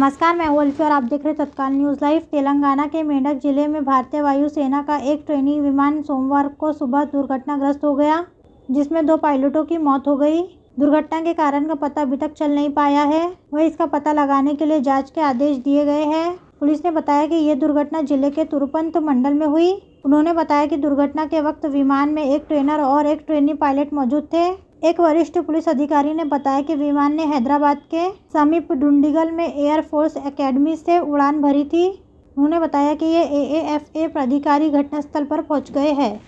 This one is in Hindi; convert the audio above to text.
नमस्कार मैं ओल्फी और आप देख रहे तत्काल न्यूज लाइव तेलंगाना के मेंढक जिले में भारतीय वायुसेना का एक ट्रेनी विमान सोमवार को सुबह दुर्घटनाग्रस्त हो गया जिसमें दो पायलटों की मौत हो गई दुर्घटना के कारण का पता अभी तक चल नहीं पाया है वह इसका पता लगाने के लिए जांच के आदेश दिए गए हैं पुलिस ने बताया कि यह दुर्घटना जिले के तुरपंत मंडल में हुई उन्होंने बताया कि दुर्घटना के वक्त विमान में एक ट्रेनर और एक ट्रेनी पायलट मौजूद थे एक वरिष्ठ पुलिस अधिकारी ने बताया कि विमान ने हैदराबाद के समीप डुंडीगल में एयर फोर्स एकेडमी से उड़ान भरी थी उन्होंने बताया कि ये एएफए प्राधिकारी घटनास्थल पर पहुंच गए हैं